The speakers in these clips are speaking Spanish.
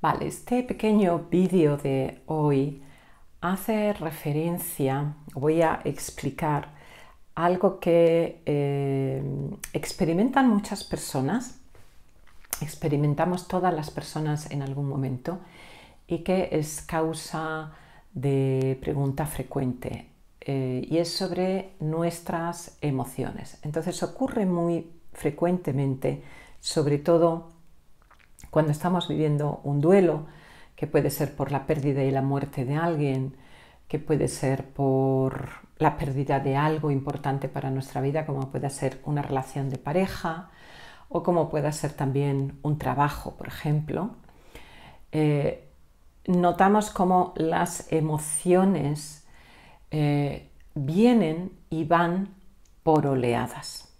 Vale, este pequeño vídeo de hoy hace referencia, voy a explicar algo que eh, experimentan muchas personas, experimentamos todas las personas en algún momento y que es causa de pregunta frecuente eh, y es sobre nuestras emociones. Entonces ocurre muy frecuentemente, sobre todo cuando estamos viviendo un duelo, que puede ser por la pérdida y la muerte de alguien, que puede ser por la pérdida de algo importante para nuestra vida, como puede ser una relación de pareja o como pueda ser también un trabajo, por ejemplo, eh, notamos cómo las emociones eh, vienen y van por oleadas.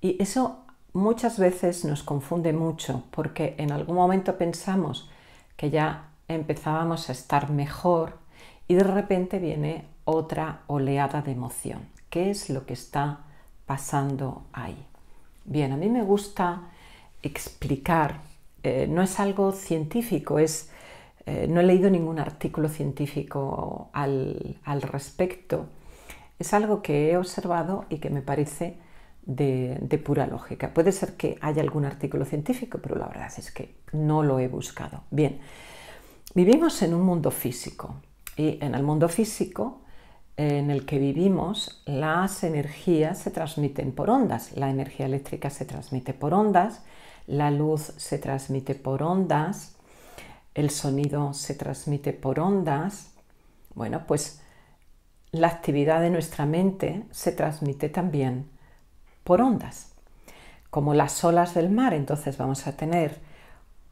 Y eso muchas veces nos confunde mucho porque en algún momento pensamos que ya empezábamos a estar mejor y de repente viene otra oleada de emoción. ¿Qué es lo que está pasando ahí? Bien, a mí me gusta explicar, eh, no es algo científico, eh, no he leído ningún artículo científico al, al respecto, es algo que he observado y que me parece de, pura lógica. Puede ser que haya algún artículo científico, pero la verdad es que no lo he buscado. Bien, vivimos en un mundo físico y en el mundo físico en el que vivimos las energías se transmiten por ondas, la energía eléctrica se transmite por ondas, la luz se transmite por ondas, el sonido se transmite por ondas. Bueno, pues la actividad de nuestra mente se transmite también por ondas, como las olas del mar. Entonces vamos a tener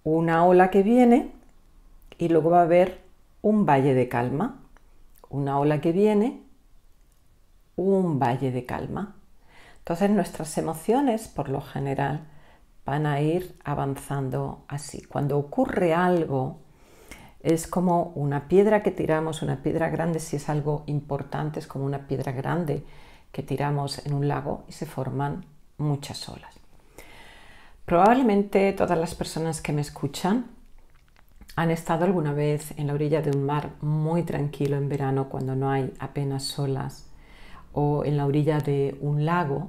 una ola que viene y luego va a haber un valle de calma, una ola que viene, un valle de calma. Entonces nuestras emociones, por lo general, van a ir avanzando así. Cuando ocurre algo, es como una piedra que tiramos, una piedra grande, si es algo importante, es como una piedra grande que tiramos en un lago y se forman muchas olas. Probablemente todas las personas que me escuchan han estado alguna vez en la orilla de un mar muy tranquilo en verano cuando no hay apenas olas o en la orilla de un lago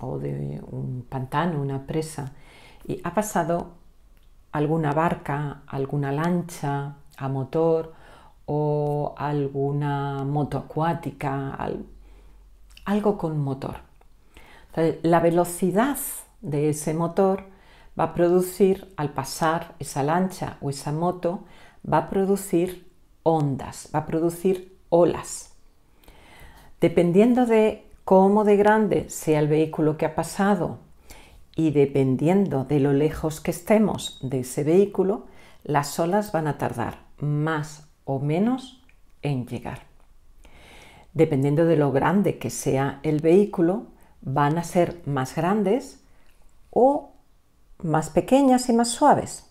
o de un pantano, una presa y ha pasado alguna barca, alguna lancha a motor o alguna moto acuática, algo con motor. la velocidad de ese motor va a producir, al pasar esa lancha o esa moto, va a producir ondas, va a producir olas. Dependiendo de cómo de grande sea el vehículo que ha pasado y dependiendo de lo lejos que estemos de ese vehículo, las olas van a tardar más o menos en llegar dependiendo de lo grande que sea el vehículo, van a ser más grandes o más pequeñas y más suaves.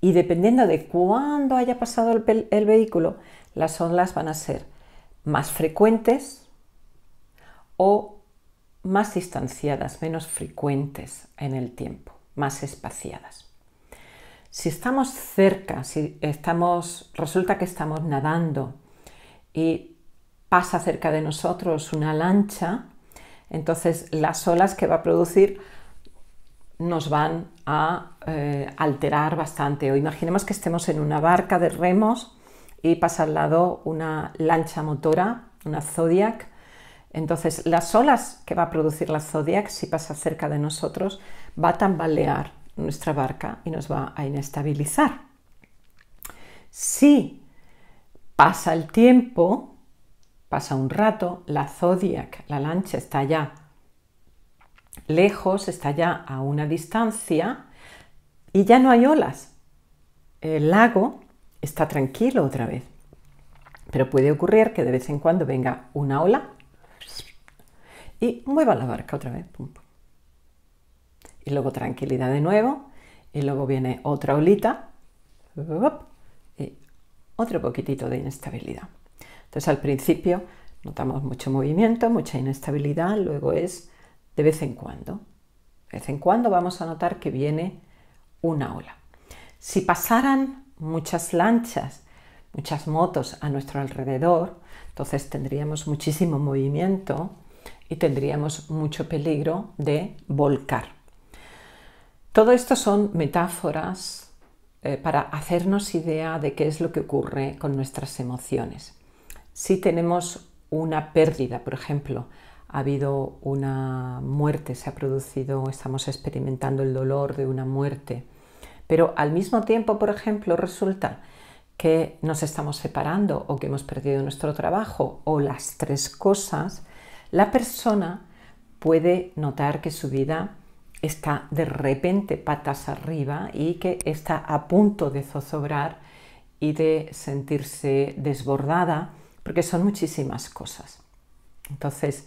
Y dependiendo de cuándo haya pasado el, vehículo, las ondas van a ser más frecuentes o más distanciadas, menos frecuentes en el tiempo, más espaciadas. Si estamos cerca, si estamos, resulta que estamos nadando y pasa cerca de nosotros una lancha, entonces las olas que va a producir nos van a eh, alterar bastante. O imaginemos que estemos en una barca de remos y pasa al lado una lancha motora, una Zodiac. Entonces las olas que va a producir la Zodiac, si pasa cerca de nosotros, va a tambalear nuestra barca y nos va a inestabilizar. Si pasa el tiempo, Pasa un rato, la Zodiac, la lancha, está ya lejos, está ya a una distancia y ya no hay olas. El lago está tranquilo otra vez, pero puede ocurrir que de vez en cuando venga una ola y mueva la barca otra vez. Y luego tranquilidad de nuevo, y luego viene otra olita, y otro poquitito de inestabilidad. Entonces al principio notamos mucho movimiento, mucha inestabilidad, luego es de vez en cuando. De vez en cuando vamos a notar que viene una ola. Si pasaran muchas lanchas, muchas motos a nuestro alrededor, entonces tendríamos muchísimo movimiento y tendríamos mucho peligro de volcar. Todo esto son metáforas eh, para hacernos idea de qué es lo que ocurre con nuestras emociones. Si tenemos una pérdida, por ejemplo, ha habido una muerte, se ha producido, estamos experimentando el dolor de una muerte, pero al mismo tiempo, por ejemplo, resulta que nos estamos separando o que hemos perdido nuestro trabajo o las tres cosas, la persona puede notar que su vida está de repente patas arriba y que está a punto de zozobrar y de sentirse desbordada porque son muchísimas cosas. Entonces,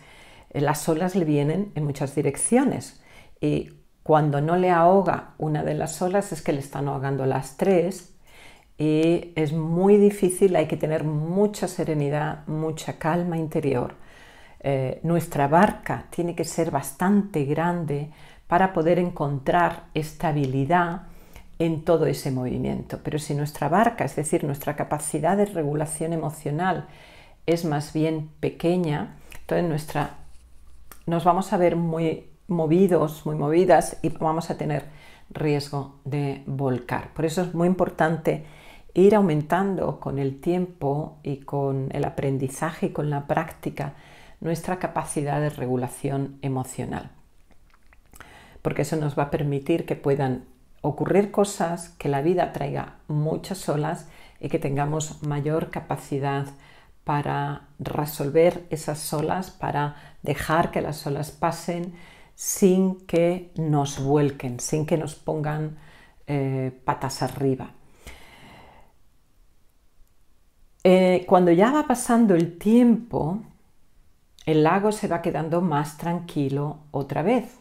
eh, las olas le vienen en muchas direcciones y cuando no le ahoga una de las olas es que le están ahogando las tres y es muy difícil, hay que tener mucha serenidad, mucha calma interior. Eh, nuestra barca tiene que ser bastante grande para poder encontrar estabilidad en todo ese movimiento. Pero si nuestra barca, es decir, nuestra capacidad de regulación emocional es más bien pequeña, entonces nuestra, nos vamos a ver muy movidos, muy movidas y vamos a tener riesgo de volcar. Por eso es muy importante ir aumentando con el tiempo y con el aprendizaje y con la práctica nuestra capacidad de regulación emocional, porque eso nos va a permitir que puedan ocurrir cosas, que la vida traiga muchas olas y que tengamos mayor capacidad para resolver esas olas, para dejar que las olas pasen sin que nos vuelquen, sin que nos pongan eh, patas arriba. Eh, cuando ya va pasando el tiempo, el lago se va quedando más tranquilo otra vez.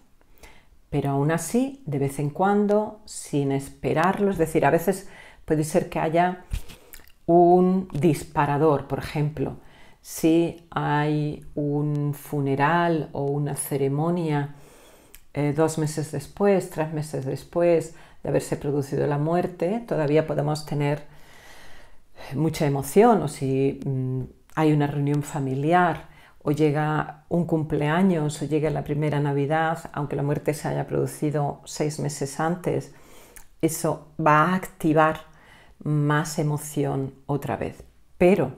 Pero aún así, de vez en cuando, sin esperarlo, es decir, a veces puede ser que haya un disparador, por ejemplo, si hay un funeral o una ceremonia eh, dos meses después, tres meses después de haberse producido la muerte, todavía podemos tener mucha emoción o si mm, hay una reunión familiar o llega un cumpleaños o llega la primera Navidad, aunque la muerte se haya producido seis meses antes, eso va a activar más emoción otra vez. Pero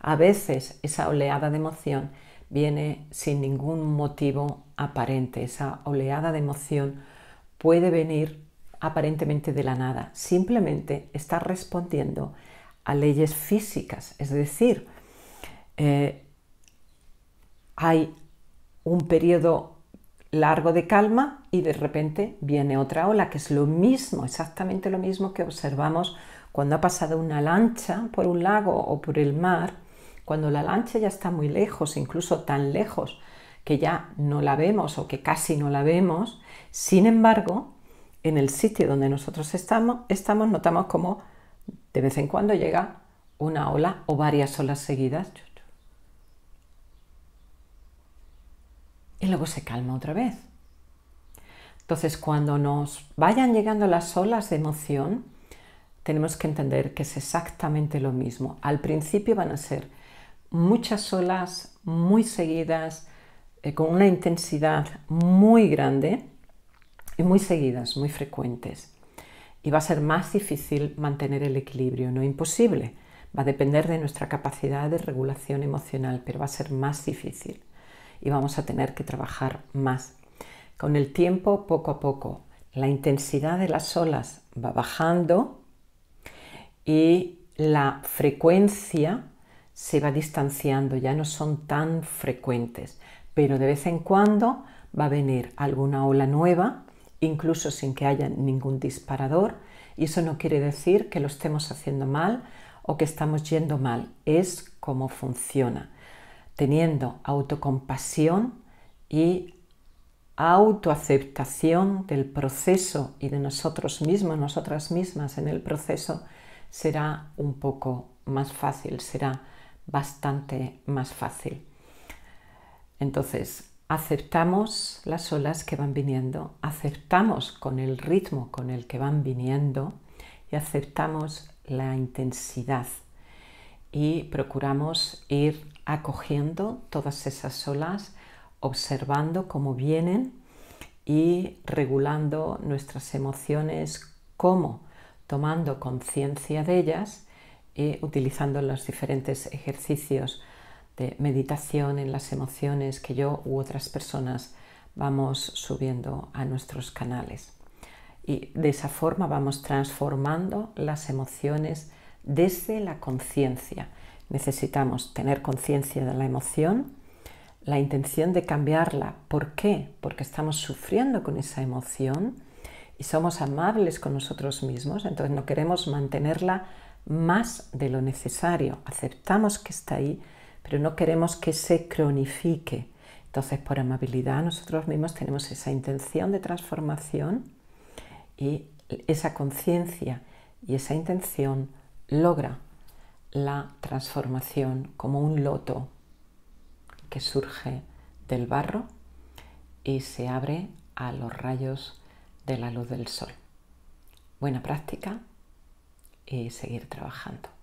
a veces esa oleada de emoción viene sin ningún motivo aparente. Esa oleada de emoción puede venir aparentemente de la nada. Simplemente está respondiendo a leyes físicas. Es decir, eh, hay un periodo largo de calma y de repente viene otra ola, que es lo mismo, exactamente lo mismo que observamos cuando ha pasado una lancha por un lago o por el mar, cuando la lancha ya está muy lejos, incluso tan lejos que ya no la vemos o que casi no la vemos, sin embargo, en el sitio donde nosotros estamos, estamos notamos como de vez en cuando llega una ola o varias olas seguidas. luego se calma otra vez. Entonces, cuando nos vayan llegando las olas de emoción, tenemos que entender que es exactamente lo mismo. Al principio van a ser muchas olas muy seguidas, eh, con una intensidad muy grande y muy seguidas, muy frecuentes. Y va a ser más difícil mantener el equilibrio, no imposible. Va a depender de nuestra capacidad de regulación emocional, pero va a ser más difícil y vamos a tener que trabajar más. Con el tiempo, poco a poco, la intensidad de las olas va bajando y la frecuencia se va distanciando, ya no son tan frecuentes, pero de vez en cuando va a venir alguna ola nueva, incluso sin que haya ningún disparador, y eso no quiere decir que lo estemos haciendo mal o que estamos yendo mal, es como funciona teniendo autocompasión y autoaceptación del proceso y de nosotros mismos, nosotras mismas en el proceso, será un poco más fácil, será bastante más fácil. Entonces, aceptamos las olas que van viniendo, aceptamos con el ritmo con el que van viniendo y aceptamos la intensidad y procuramos ir acogiendo todas esas olas, observando cómo vienen y regulando nuestras emociones, cómo tomando conciencia de ellas y utilizando los diferentes ejercicios de meditación en las emociones que yo u otras personas vamos subiendo a nuestros canales. Y de esa forma vamos transformando las emociones desde la conciencia. Necesitamos tener conciencia de la emoción, la intención de cambiarla. ¿Por qué? Porque estamos sufriendo con esa emoción y somos amables con nosotros mismos, entonces no queremos mantenerla más de lo necesario. Aceptamos que está ahí, pero no queremos que se cronifique. Entonces, por amabilidad, nosotros mismos tenemos esa intención de transformación y esa conciencia y esa intención logra la transformación como un loto que surge del barro y se abre a los rayos de la luz del sol. Buena práctica y seguir trabajando.